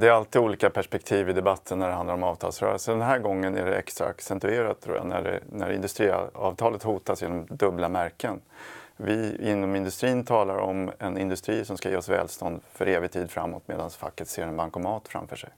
Det är alltid olika perspektiv i debatten när det handlar om avtalsrörelsen. Den här gången är det extra accentuerat tror jag, när, det, när industriavtalet hotas genom dubbla märken. Vi inom industrin talar om en industri som ska ge oss välstånd för evig tid framåt medan facket ser en bankomat framför sig.